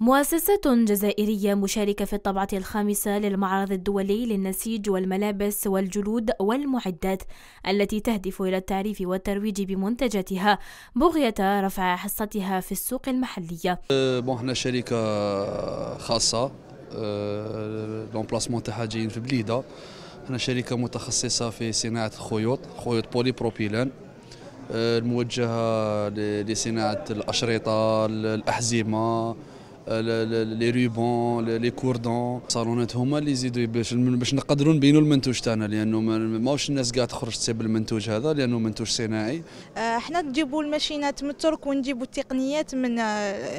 مؤسسة جزائرية مشاركة في الطبعة الخامسة للمعرض الدولي للنسيج والملابس والجلود والمعدات التي تهدف إلى التعريف والترويج بمنتجاتها بغية رفع حصتها في السوق المحلية. أه، بون احنا شركة خاصة أه، لومبلاسمون تاعها جايين في بليدة احنا شركة متخصصة في صناعة الخيوط خيوط بولي بروبيلان أه، الموجهة لصناعة الأشرطة الأحزمة لي روبون لي كوردون صالونات هما اللي يزيدوا باش باش نقدروا نبينوا المنتوج تاعنا لانه ماهوش الناس قاعده تخرج تسيب المنتوج هذا لانه منتوج صناعي احنا نجيبوا الماشينات من الترك ونجيبوا التقنيات من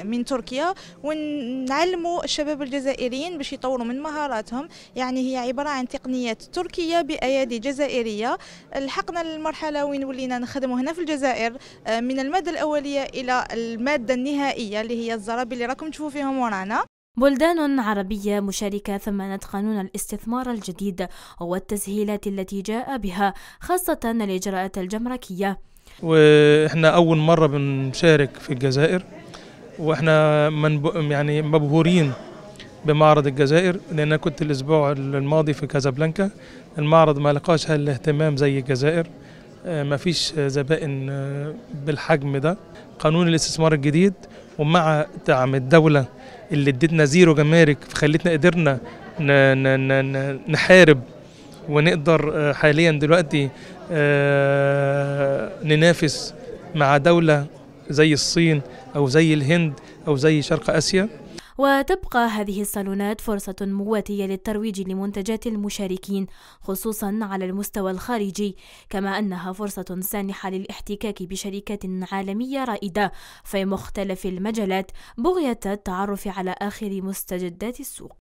من تركيا ونعلموا الشباب الجزائريين باش يطوروا من مهاراتهم يعني هي عباره عن تقنيات تركيه بايادي جزائريه لحقنا للمرحله وين ولينا نخدموا هنا في الجزائر من الماده الاوليه الى الماده النهائيه اللي هي الزرابي اللي راكم تشوفوا فيهم ورانا بلدان عربية مشاركة ثمنت قانون الاستثمار الجديد والتسهيلات التي جاء بها خاصة الإجراءات الجمركية وإحنا أول مرة بنشارك في الجزائر وإحنا من يعني مبهورين بمعرض الجزائر لأن كنت الأسبوع الماضي في كازابلانكا المعرض ما لقاش هالاهتمام زي الجزائر آه، ما فيش زبائن آه، بالحجم ده قانون الاستثمار الجديد ومع دعم الدولة اللي ادتنا زيرو جمارك فخلتنا قدرنا نحارب ونقدر آه، حاليا دلوقتي آه، ننافس مع دولة زي الصين أو زي الهند أو زي شرق آسيا وتبقى هذه الصالونات فرصة مواتية للترويج لمنتجات المشاركين خصوصا على المستوى الخارجي كما أنها فرصة سانحة للاحتكاك بشركات عالمية رائدة في مختلف المجالات بغية التعرف على آخر مستجدات السوق